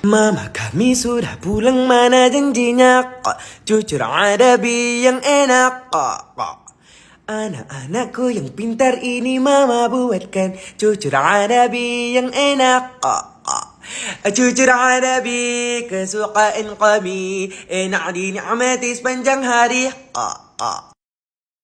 Mama kami sudah pulang mana janjinya kok Jujur ada bi yang enak kok Anak-anakku yang pintar ini mama buatkan Jujur ada bi yang enak kok Jujur bi kesukaan kami Enak di sepanjang hari kok